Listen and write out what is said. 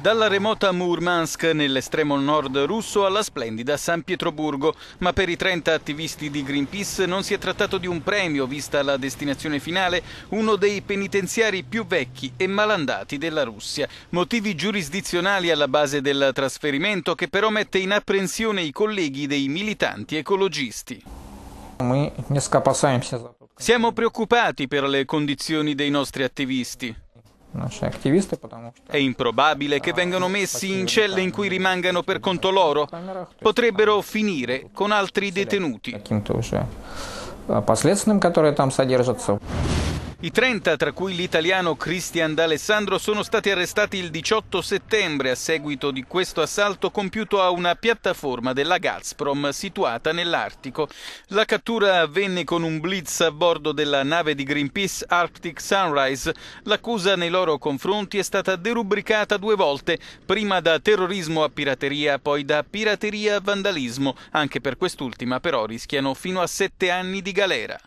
Dalla remota Murmansk nell'estremo nord russo alla splendida San Pietroburgo, ma per i 30 attivisti di Greenpeace non si è trattato di un premio, vista la destinazione finale, uno dei penitenziari più vecchi e malandati della Russia. Motivi giurisdizionali alla base del trasferimento che però mette in apprensione i colleghi dei militanti ecologisti. Siamo preoccupati per le condizioni dei nostri attivisti. È improbabile che vengano ah, messi in celle in cui rimangano per conto loro. Potrebbero finire con altri detenuti. I 30, tra cui l'italiano Christian D'Alessandro, sono stati arrestati il 18 settembre a seguito di questo assalto compiuto a una piattaforma della Gazprom situata nell'Artico. La cattura avvenne con un blitz a bordo della nave di Greenpeace Arctic Sunrise. L'accusa nei loro confronti è stata derubricata due volte, prima da terrorismo a pirateria, poi da pirateria a vandalismo. Anche per quest'ultima però rischiano fino a sette anni di galera.